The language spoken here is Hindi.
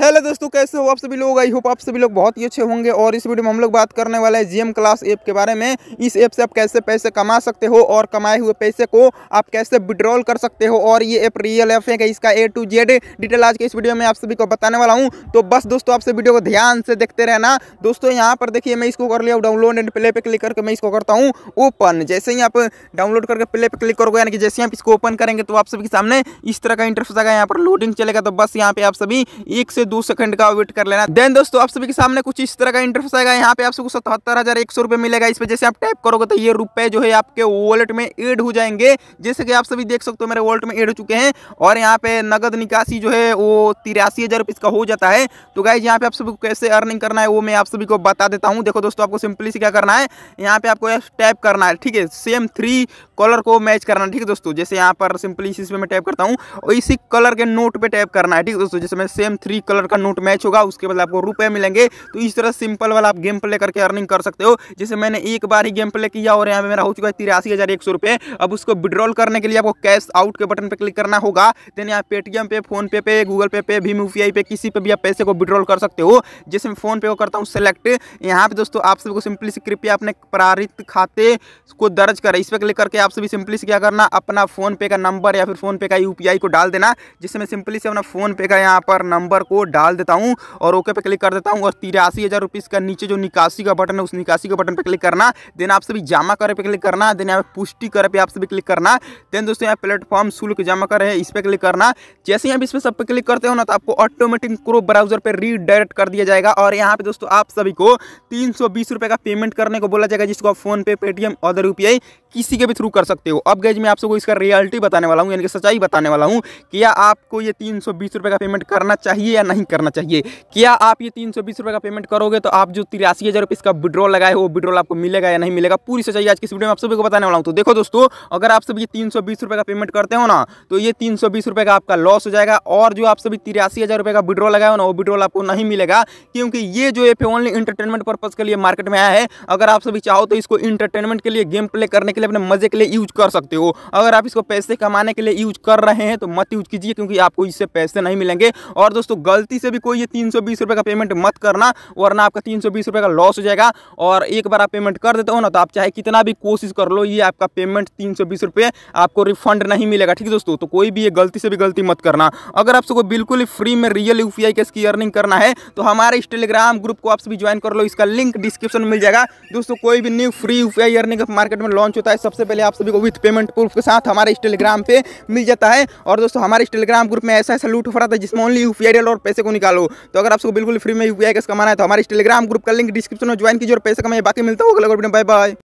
हेलो दोस्तों कैसे हो आप सभी लोग आई होप आप सभी लोग बहुत ही अच्छे होंगे और इस वीडियो में हम लोग बात करने वाले हैं जीएम क्लास ऐप के बारे में इस ऐप से आप कैसे पैसे कमा सकते हो और कमाए हुए पैसे को आप कैसे विड्रॉल कर सकते हो और ये ऐप रियल ऐप है कि इसका ए टू जेड डिटेल आज के इस वीडियो में आप सभी को बताने वाला हूँ तो बस दोस्तों आपसे वीडियो को ध्यान से देखते रहना दोस्तों यहाँ पर देखिए मैं इसको कर लिया डाउनलोड एंड प्ले पर क्लिक करके मैं इसको करता हूँ ओपन जैसे ही आप डाउनलोड करके प्ले पर क्लिक करोगे यानी कि जैसे आप इसको ओपन करेंगे तो आप सभी के सामने इस तरह का इंटरफेस आएगा यहाँ पर लोडिंग चलेगा तो बस यहाँ पर आप सभी एक से दो सेकंड का वेट कर लेना देन दोस्तों आप सभी के सामने कुछ इस तरह का इंटरफेस आएगा यहाँ पे आप सबको सतहत्तर हजार एक सौ रुपए मिलेगा इस पर जैसे आप टाइप करोगे तो ये रुपए जो है आपके वॉलेट में एड हो जाएंगे जैसे कि आप सभी देख सकते हो मेरे वॉलेट में एड हो चुके हैं और यहाँ पे नगद निकासी जो है वो तिरासी हज़ार इसका हो जाता है तो गाइज यहाँ पे आप सभी को कैसे अर्निंग करना है वो मैं आप सभी को बता देता हूँ देखो दोस्तों आपको सिंपली से क्या करना है यहाँ पे आपको टाइप करना है ठीक है सेम थ्री कलर को मैच करना ठीक है दोस्तों जैसे यहाँ पर सिंपली इसी पे मैं टैप करता हूँ और इसी कलर के नोट पे टाइप करना है ठीक है दोस्तों जैसे मैं सेम थ्री कलर कलर का नोट मैच होगा उसके बाद आपको रुपए मिलेंगे तो इस तरह सिंपल वाला आप गेम प्ले करके अर्निंग कर सकते हो जैसे मैंने एक बार ही गेम प्ले किया और यहाँ पे मेरा हो चुका है तिरासी हज़ार एक सौ रुपये अब उसको विड्रॉल करने के लिए आपको कैश आउट के बटन पर क्लिक करना होगा देन यहाँ पेटीएम पे फोनपे पे गूगल पे पे भीम यू पे किसी पे भी आप पैसे को विड्रॉल कर सकते हो जैसे मैं फोनपे को करता हूँ सेलेक्ट यहाँ पे दोस्तों आप सबको सिंपली से कृपया अपने प्रारित खाते को दर्ज करें इस पर क्लिक करके आप सभी सिंपली से क्या करना अपना फोनपे का नंबर या फिर फोनपे का यू को डाल देना जिससे मैं सिंपली से अपना फोनपे का यहाँ पर नंबर को डाल देता हूँ और ओके पे क्लिक कर देता हूँ और तिरासी हज़ार रुपीज़ का नीचे जो निकासी का बटन है उस निकासी का बटन पर क्लिक करना देन आप सभी जमा करे पे क्लिक करना देन यहाँ पे पुष्टि करे पे आप सभी क्लिक करना देन दोस्तों यहाँ प्लेटफॉर्म शुल्क जमा करे इस पर क्लिक करना जैसे ही आप इस पर सब पे क्लिक करते हो ना तो आपको ऑटोमेटिक क्रो ब्राउजर पर रीडायरेक्ट कर दिया जाएगा और यहाँ पर दोस्तों आप सभी को तीन का पेमेंट करने को बोला जाएगा जिसको आप फोनपे पेटीएम अदर यू किसी के भी थ्रू कर सकते हो अब गैज मैं आप सबको इसका रियलिटी बताने वाला हूँ यानी कि सच्चाई बताने वाला हूँ कि आपको ये तीन सौ बीस रुपये का पेमेंट करना चाहिए या नहीं नहीं करना चाहिए क्या आप ये तीन सौ बीस रुपये का पेमेंट करोगे तो आप जो तिरासी हज़ार रुपये इसका विड्रॉल लगाए वो विड्रॉल आपको मिलेगा या नहीं मिलेगा पूरी सच्चाई आज किस वीडियो में आप सभी को बताने वाला हूँ तो देखो दोस्तों अगर आप सभी तीन सौ बीस रुपये का पेमेंट करते हो ना तो ये तीन सौ बीस रुपये का आपका लॉस हो जाएगा और जो आप सभी तिरासी हज़ार रुपये का विड्रॉल लगाए हो ना वो विड्रॉल आपको नहीं मिलेगा क्योंकि ये जो ऐप है ओनली इंटरटेनमेंट पर्पज़ के लिए मार्केट में आया है अगर आप सभी चाहो तो इसको इंटरटेनमेंट के लिए गेम प्ले करने के लिए अपने मजे के लिए यूज कर सकते हो अगर आप इसको पैसे कमाने के लिए यूज कर रहे हैं तो मत यूज कीजिए क्योंकि आपको इससे पैसे नहीं मिलेंगे और दोस्तों गलत गलती से भी कोई ये तीन सौ का पेमेंट मत करना वरना आपका तीन सौ का लॉस हो जाएगा और एक बार आप पेमेंट कर देते हो ना तो आप चाहे कितना भी कोशिश कर लो ये आपका पेमेंट तीन सौ आपको रिफंड नहीं मिलेगा ठीक है दोस्तों तो कोई भी ये गलती से भी गलती मत करना अगर आप सबको बिल्कुल फ्री में रियल यू पी की अर्निंग करना है तो हमारे इस टेलीग्राम ग्रुप को आप सभी ज्वाइन कर लो इसका लिंक डिस्क्रिप्शन में मिल जाएगा दोस्तों कोई भी new free U earning market में लॉन्च होता है सबसे पहले आप सभी को विथ पेमेंट प्रूफ के साथ हमारे इस टेलीग्राम पर मिल जाता है और दोस्तों हमारे इस टेलीग्राम ग्रुप में ऐसा ऐसा लूट हो रहा था जिसमें ओनली यू पी और पैसे को निकालो तो अगर आपको बिल्कुल फ्री में यूपीआई कैसे कमाना है तो हमारे टेलीग्राम ग्रुप का लिंक डिस्क्रिप्शन में ज्वाइन कीजिए और पैसे कमाइए बाकी मिलता होगा बाय बाय